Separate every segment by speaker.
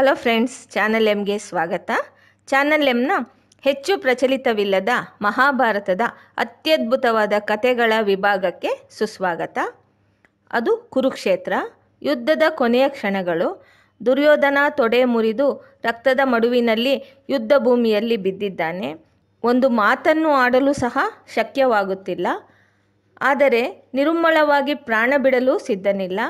Speaker 1: hello friends channel ಎಂಗೆ ಸ್ವಾಗತ channel ಎಂನ ಹೆಚ್ಚು ಪ್ರಚಲಿತವಿಲ್ಲದ ಮಹಾಭಾರತದ ಅತ್ಯದ್ಭುತವಾದ ಕಥೆಗಳ ವಿಭಾಗಕ್ಕೆ ಸುಸ್ವಾಗತ ಅದು ಕುರುಕ್ಷೇತ್ರ ಯುದ್ಧದ ಕೊನೆಯ ಕ್ಷಣಗಳು ದುರ್ಯೋಧನ ತೊಡೆ ಮುರಿದು ರಕ್ತದ ಮಡುವಿನಲ್ಲಿ ಯುದ್ಧ ಭೂಮಿಯಲ್ಲಿ ಬಿದ್ದಿದ್ದಾನೆ ಒಂದು ಮಾತನ್ನು ಆಡಲು ಸಹ ಶಕ್ಯವಾಗುತ್ತಿಲ್ಲ ಆದರೆ ನಿರುಮ್ಮಳವಾಗಿ ಪ್ರಾಣ ಬಿಡಲು ಸಿದ್ಧನಿಲ್ಲ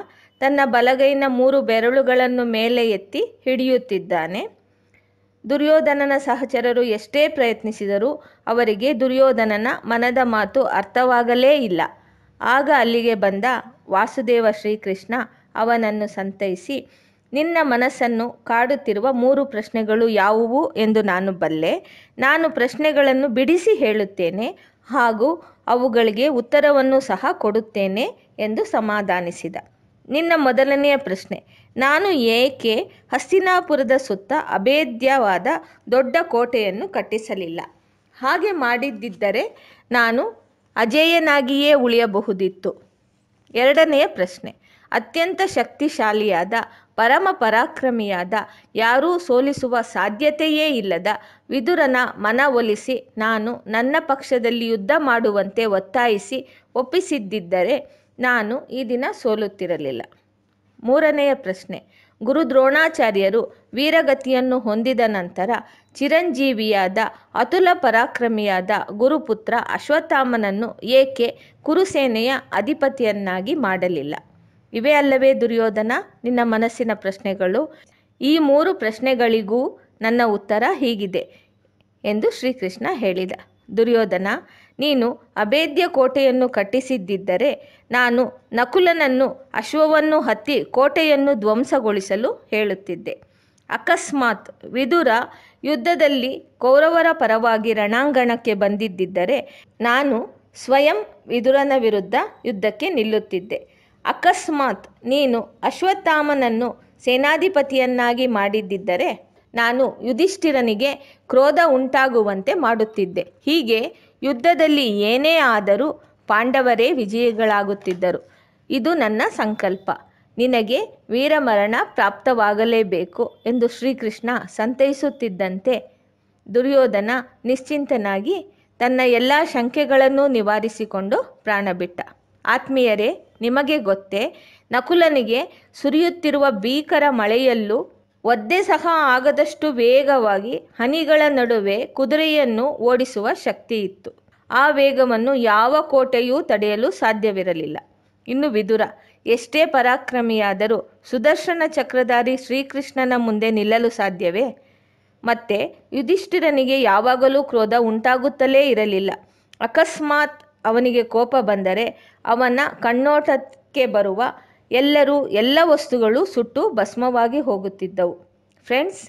Speaker 1: ತನ್ನ ಬಲಗೈನ ಮೂರು ಬೆರಳುಗಳನ್ನು ಮೇಲೆ ಎತ್ತಿ ಹಿಡಿಯುತ್ತಿದ್ದಾನೆ ದುರ್ಯೋಧನನ ಸಹಚರರು ಎಷ್ಟೇ ಪ್ರಯತ್ನಿಸಿದರೂ ಅವರಿಗೆ ದುರ್ಯೋಧನನ ಮನದ ಮಾತು ಅರ್ಥವಾಗಲೇ ಇಲ್ಲ ಆಗ ಅಲ್ಲಿಗೆ ಬಂದ ವಾಸುದೇವ ಶ್ರೀಕೃಷ್ಣ ಅವನನ್ನು ಸಂತೈಸಿ ನಿನ್ನ ಮನಸ್ಸನ್ನು ಕಾಡುತ್ತಿರುವ ಮೂರು ಪ್ರಶ್ನೆಗಳು ಯಾವುವು ಎಂದು ನಾನು ಬಲ್ಲೆ ನಾನು ಪ್ರಶ್ನೆಗಳನ್ನು ಬಿಡಿಸಿ ಹೇಳುತ್ತೇನೆ ಹಾಗೂ ಅವುಗಳಿಗೆ ಉತ್ತರವನ್ನು ಸಹ ಕೊಡುತ್ತೇನೆ ಎಂದು ಸಮಾಧಾನಿಸಿದ ನಿನ್ನ ಮೊದಲನೆಯ ಪ್ರಶ್ನೆ ನಾನು ಏಕೆ ಹಸ್ತಿನಾಪುರದ ಸುತ್ತ ಅಭೇದ್ಯವಾದ ದೊಡ್ಡ ಕೋಟೆಯನ್ನು ಕಟ್ಟಿಸಲಿಲ್ಲ ಹಾಗೆ ಮಾಡಿದ್ದರೆ ನಾನು ಅಜೇಯನಾಗಿಯೇ ಉಳಿಯಬಹುದಿತ್ತು ಎರಡನೆಯ ಪ್ರಶ್ನೆ ಅತ್ಯಂತ ಶಕ್ತಿಶಾಲಿಯಾದ ಪರಮ ಪರಾಕ್ರಮಿಯಾದ ಯಾರೂ ಸೋಲಿಸುವ ಸಾಧ್ಯತೆಯೇ ಇಲ್ಲದ ವಿದುರನ ಮನವೊಲಿಸಿ ನಾನು ನನ್ನ ಪಕ್ಷದಲ್ಲಿ ಯುದ್ಧ ಮಾಡುವಂತೆ ಒತ್ತಾಯಿಸಿ ಒಪ್ಪಿಸಿದ್ದರೆ ನಾನು ಈ ದಿನ ಸೋಲುತ್ತಿರಲಿಲ್ಲ ಮೂರನೆಯ ಪ್ರಶ್ನೆ ಗುರು ದ್ರೋಣಾಚಾರ್ಯರು ವೀರಗತಿಯನ್ನು ಹೊಂದಿದ ನಂತರ ಚಿರಂಜೀವಿಯಾದ ಅತುಲ ಪರಾಕ್ರಮಿಯಾದ ಗುರುಪುತ್ರ ಅಶ್ವತ್ಥಾಮನನ್ನು ಏಕೆ ಕುರುಸೇನೆಯ ಅಧಿಪತಿಯನ್ನಾಗಿ ಮಾಡಲಿಲ್ಲ ಇವೇ ಅಲ್ಲವೇ ದುರ್ಯೋಧನ ನಿನ್ನ ಮನಸ್ಸಿನ ಪ್ರಶ್ನೆಗಳು ಈ ಮೂರು ಪ್ರಶ್ನೆಗಳಿಗೂ ನನ್ನ ಉತ್ತರ ಹೀಗಿದೆ ಎಂದು ಶ್ರೀಕೃಷ್ಣ ಹೇಳಿದ ದುರ್ಯೋಧನ ನೀನು ಅಭೇದ್ಯ ಕೋಟೆಯನ್ನು ಕಟ್ಟಿಸಿದ್ದಿದ್ದರೆ ನಾನು ನಕುಲನನ್ನು ಅಶ್ವವನ್ನು ಹತ್ತಿ ಕೋಟೆಯನ್ನು ಧ್ವಂಸಗೊಳಿಸಲು ಹೇಳುತ್ತಿದ್ದೆ ಅಕಸ್ಮಾತ್ ವಿದುರ ಯುದ್ಧದಲ್ಲಿ ಕೌರವರ ಪರವಾಗಿ ರಣಾಂಗಣಕ್ಕೆ ಬಂದಿದ್ದರೆ ನಾನು ಸ್ವಯಂ ವಿದುರನ ವಿರುದ್ಧ ಯುದ್ಧಕ್ಕೆ ನಿಲ್ಲುತ್ತಿದ್ದೆ ಅಕಸ್ಮಾತ್ ನೀನು ಅಶ್ವತ್ಥಾಮನನ್ನು ಸೇನಾಧಿಪತಿಯನ್ನಾಗಿ ಮಾಡಿದ್ದಿದ್ದರೆ ನಾನು ಯುಧಿಷ್ಠಿರನಿಗೆ ಕ್ರೋಧ ಉಂಟಾಗುವಂತೆ ಮಾಡುತ್ತಿದ್ದೆ ಹೀಗೆ ಯುದ್ಧದಲ್ಲಿ ಏನೇ ಆದರೂ ಪಾಂಡವರೇ ವಿಜಯಿಗಳಾಗುತ್ತಿದ್ದರು ಇದು ನನ್ನ ಸಂಕಲ್ಪ ನಿನಗೆ ವೀರಮರಣ ಪ್ರಾಪ್ತವಾಗಲೇಬೇಕು ಎಂದು ಶ್ರೀಕೃಷ್ಣ ಸಂತೈಸುತ್ತಿದ್ದಂತೆ ದುರ್ಯೋಧನ ನಿಶ್ಚಿಂತನಾಗಿ ತನ್ನ ಎಲ್ಲ ಶಂಕೆಗಳನ್ನು ನಿವಾರಿಸಿಕೊಂಡು ಪ್ರಾಣ ಬಿಟ್ಟ ಆತ್ಮೀಯರೇ ನಿಮಗೆ ಗೊತ್ತೇ ನಕುಲನಿಗೆ ಸುರಿಯುತ್ತಿರುವ ಭೀಕರ ಮಳೆಯಲ್ಲೂ ಒದ್ದೆ ಸಹ ಆಗದಷ್ಟು ವೇಗವಾಗಿ ಹನಿಗಳ ನಡುವೆ ಕುದುರೆಯನ್ನು ಓಡಿಸುವ ಶಕ್ತಿ ಇತ್ತು ಆ ವೇಗವನ್ನು ಯಾವ ಕೋಟೆಯೂ ತಡೆಯಲು ಸಾಧ್ಯವಿರಲಿಲ್ಲ ಇನ್ನು ವಿದುರ ಎಷ್ಟೇ ಪರಾಕ್ರಮಿಯಾದರೂ ಸುದರ್ಶನ ಚಕ್ರಧಾರಿ ಶ್ರೀಕೃಷ್ಣನ ಮುಂದೆ ನಿಲ್ಲಲು ಸಾಧ್ಯವೇ ಮತ್ತೆ ಯುಧಿಷ್ಠಿರನಿಗೆ ಯಾವಾಗಲೂ ಕ್ರೋಧ ಉಂಟಾಗುತ್ತಲೇ ಇರಲಿಲ್ಲ ಅಕಸ್ಮಾತ್ ಅವನಿಗೆ ಕೋಪ ಬಂದರೆ ಅವನ ಕಣ್ಣೋಟಕ್ಕೆ ಬರುವ ಎಲ್ಲರೂ ಎಲ್ಲ ವಸ್ತುಗಳು ಸುಟ್ಟು ಭಸ್ಮವಾಗಿ ಹೋಗುತ್ತಿದ್ದವು ಫ್ರೆಂಡ್ಸ್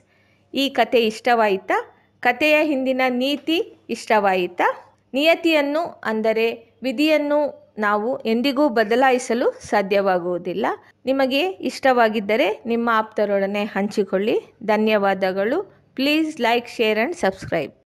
Speaker 1: ಈ ಕತೆ ಇಷ್ಟವಾಯಿತಾ ಕತೆಯ ಹಿಂದಿನ ನೀತಿ ಇಷ್ಟವಾಯಿತಾ ನಿಯತಿಯನ್ನು ಅಂದರೆ ವಿಧಿಯನ್ನು ನಾವು ಎಂದಿಗೂ ಬದಲಾಯಿಸಲು ಸಾಧ್ಯವಾಗುವುದಿಲ್ಲ ನಿಮಗೆ ಇಷ್ಟವಾಗಿದ್ದರೆ ನಿಮ್ಮ ಆಪ್ತರೊಡನೆ ಹಂಚಿಕೊಳ್ಳಿ ಧನ್ಯವಾದಗಳು please like share and subscribe